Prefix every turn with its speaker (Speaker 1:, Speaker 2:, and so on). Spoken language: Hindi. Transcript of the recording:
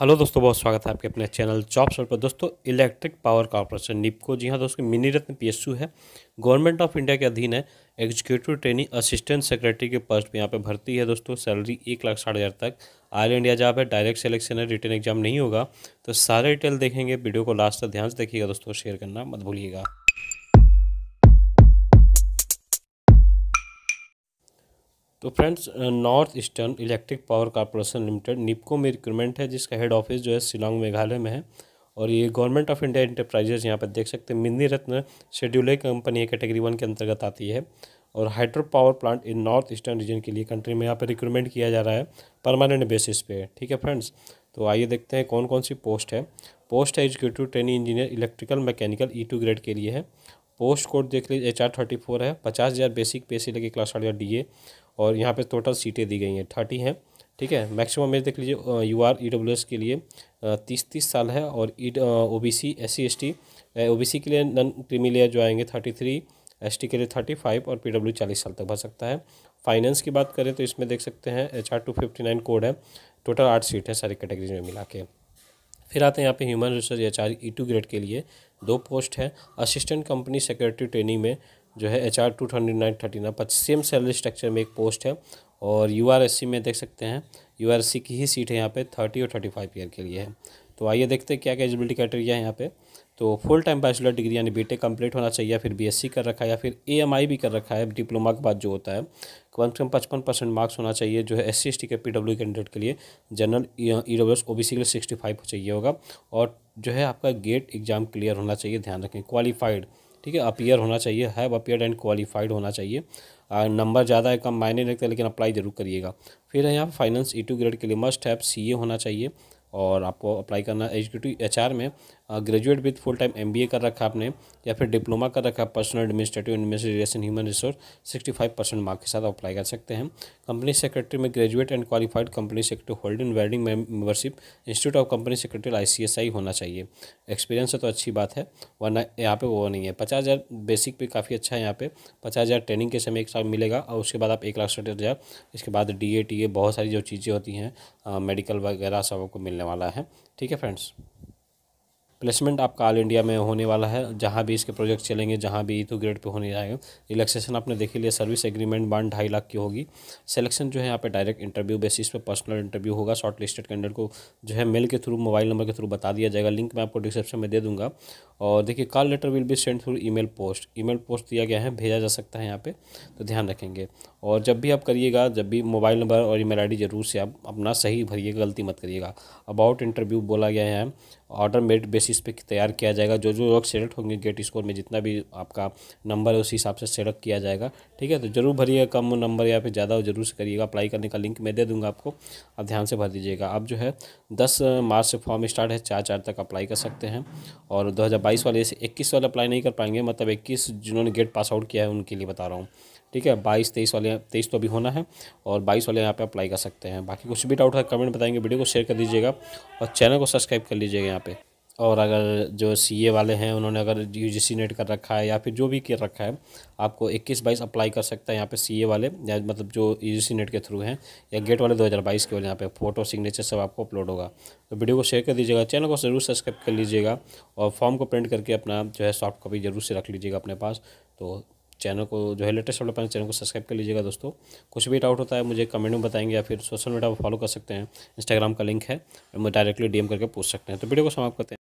Speaker 1: हेलो दोस्तों बहुत स्वागत है आपके अपने चैनल चॉपसर पर दोस्तों इलेक्ट्रिक पावर कॉर्पोरेशन निपको जी हाँ दोस्तों मिनी रत्न पीएसयू है गवर्नमेंट ऑफ इंडिया के अधीन है एग्जीक्यूटिव ट्रेनिंग असिस्टेंट सेक्रेटरी के पोस्ट पे यहाँ पे भर्ती है दोस्तों सैलरी एक लाख साठ हज़ार तक आयल इंडिया जॉब है डायरेक्ट सेलेक्शन है रिटर्न एग्जाम नहीं होगा तो सारे डिटेल देखेंगे वीडियो को लास्ट तक ध्यान से देखिएगा दोस्तों शेयर करना मत भूलिएगा तो friends North Eastern Electric Power Corporation Limited NEEPCO में रिक्रूमेंट है जिसका हेड ऑफिस जो है शिलोंग मेघालय में है और ये गवर्नमेंट ऑफ इंडिया इंटरप्राइजेज यहाँ पर देख सकते हैं मिंदी रत्न शेड्यूल कंपनी है कैटेगरी वन के अंतर्गत आती है और hydro power plant in North Eastern region के लिए कंट्री में यहाँ पर रिक्रूमेंट किया जा रहा है परमानेंट बेसिस पे ठीक है फ्रेंड्स तो आइए देखते हैं कौन कौन सी पोस्ट है पोस्ट है executive training engineer electrical mechanical E two grade के लिए है पोस्ट कोड देख लीजिए एच आर थर्टी फोर है पचास हज़ार बेसिक पे से लेके क्लास साढ़े डी ए और यहाँ पे टोटल सीटें दी गई हैं थर्टी हैं ठीक है मैक्सिमम एज देख लीजिए U R E W S के लिए तीस तीस साल है और E O B C S C S T O B C के लिए नन क्रीमी लेयर जो आएंगे थर्टी थ्री एस टी के लिए थर्टी फाइव और पी डब्ल्यू चालीस साल तक भर सकता है फाइनेंस की बात करें तो इसमें देख सकते हैं H R two fifty nine code है टोटल आठ सीट है सारी कैटेगरीज में मिला के फिर आते हैं यहाँ पे human resource H R E two grade के लिए दो पोस्ट है असिस्टेंट कंपनी सेक्रेटरी ट्रेनिंग में जो है H R two hundred nine thirty nine same salary structure में एक पोस्ट है और यू आर एस सी में देख सकते हैं यू आर एस सी की ही सीट है यहाँ पे थर्टी और थर्टी फाइव ईयर के लिए है तो आइए देखते हैं क्या क्या एलिजिबिलिटी क्राइटेरिया है यहाँ पे तो फुल टाइम बैचलर डिग्री यानी बीटेक कंप्लीट होना चाहिए फिर बीएससी कर रखा है या फिर एएमआई भी कर रखा है डिप्लोमा के बाद जो होता है कम से कम पचपन परसेंट मार्क्स होना चाहिए जो है एस सी के पी डब्ल्यू कैंडिडेट के लिए general E W S O B C के लिए सिक्सटी फाइव चाहिए होगा और जो है आपका गेट एग्जाम क्लियर होना चाहिए ध्यान रखें क्वालिफाइड ठीक है अपीयर होना चाहिए हैव अपियर एंड क्वालिफाइड होना चाहिए नंबर ज़्यादा है कम मायने रखता लेकिन अप्लाई ज़रूर करिएगा फिर है यहाँ फाइनेंस ई टू ग्रेड के लिए मस्ट हैव सी ए होना चाहिए और आपको अप्लाई करना एग्जीक्यूटिव एच में graduate with full time M कर रखा आपने या फिर डिप्लोमा कर रखा personal administrative administration human resource sixty five percent mark के साथ अप्लाई कर सकते हैं कंपनी सेक्रेटरी में graduate and qualified company secretary holding valid membership institute of company secretary I होना चाहिए एक्सपीरियंस है तो अच्छी बात है वरना यहाँ पे वो नहीं है पचास हज़ार बेसिक भी काफ़ी अच्छा है यहाँ पे पचास हज़ार ट्रेनिंग के समय एक साल मिलेगा और उसके बाद आप एक लाख सड़सठ हज़ार इसके बाद डी ए टी ए बहुत सारी जो चीज़ें होती हैं मेडिकल वगैरह सब आपको मिलने वाला है ठीक है फ्रेंड्स प्लेसमेंट आपका ऑल इंडिया में होने वाला है जहाँ भी इसके प्रोजेक्ट चलेंगे जहाँ भी ई ग्रेड पर होने जाएंगे रिलेक्सेशन आपने देखी लिया सर्विस एग्रीमेंट बांड ढाई लाख की होगी सिलेक्शन जो है यहाँ पे डायरेक्ट इंटरव्यू बेसिस पे पर्सनल इंटरव्यू होगा शॉर्ट लिस्टेड कैंडिडेट को जो है मेल के थ्रू मोबाइल नंबर के थ्रू बता दिया जाएगा लिंक मैं आपको डिस्क्रिप्शन में दे दूँगा और देखिए call letter will be send through E post E post दिया गया है भेजा जा सकता है यहाँ पर तो ध्यान रखेंगे और जब भी आप करिएगा जब भी मोबाइल नंबर और ई मेल जरूर से आप अपना सही भरिएगा गलती मत करिएगा अबाउट इंटरव्यू बोला गया है ऑर्डर मेड बेसिस बेसिस पे तैयार किया जाएगा जो जो लोग सेलेक्ट होंगे गेट स्कोर में जितना भी आपका नंबर है उस हिसाब से सेलेक्ट किया जाएगा ठीक है तो जरूर भरिएगा कम नंबर या फिर ज़्यादा हो जरूर से करिएगा अप्लाई करने का लिंक मैं दे दूँगा आपको आप ध्यान से भर दीजिएगा आप जो है दस मार्च से फॉर्म स्टार्ट है चार चार तक अप्लाई कर सकते हैं और दो वाले से इक्कीस वाले अप्लाई नहीं कर पाएंगे मतलब इक्कीस जिन्होंने गेट पास आउट किया है उनके लिए बता रहा हूँ ठीक है बाईस तेईस वाले तेईस तो अभी होना है और बाईस वाले यहाँ पे अप्लाई कर सकते हैं बाकी कुछ भी डाउट है कमेंट बताएंगे वीडियो को शेयर कर दीजिएगा और चैनल को सब्सक्राइब कर लीजिएगा यहाँ पे और अगर जो सीए वाले हैं उन्होंने अगर यूजीसी नेट कर रखा है या फिर जो भी कर रखा है आपको इक्कीस बाईस अप्लाई कर सकता है यहाँ पे सीए वाले या मतलब जो यूजीसी नेट के थ्रू हैं या गेट वाले 2022 के वाले यहाँ पे फ़ोटो सिग्नेचर सब आपको अपलोड होगा तो वीडियो को शेयर कर दीजिएगा चैनल को ज़रूर सब्सक्राइब कर लीजिएगा और फॉर्म को प्रिंट करके अपना जो है सॉफ्ट कॉपी जरूर से रख लीजिएगा अपने पास तो चैनल को जो है लेटेस्ट अपडेट चैनल को सब्सक्राइब कर लीजिएगा दोस्तों कुछ भी डाउट होता है मुझे कमेंट में बताएंगे या फिर सोशल मीडिया पर फॉलो कर सकते हैं इंस्टाग्राम का लिंक है मुझे डायरेक्टली डीएम करके पूछ सकते हैं तो वीडियो को समाप्त करते हैं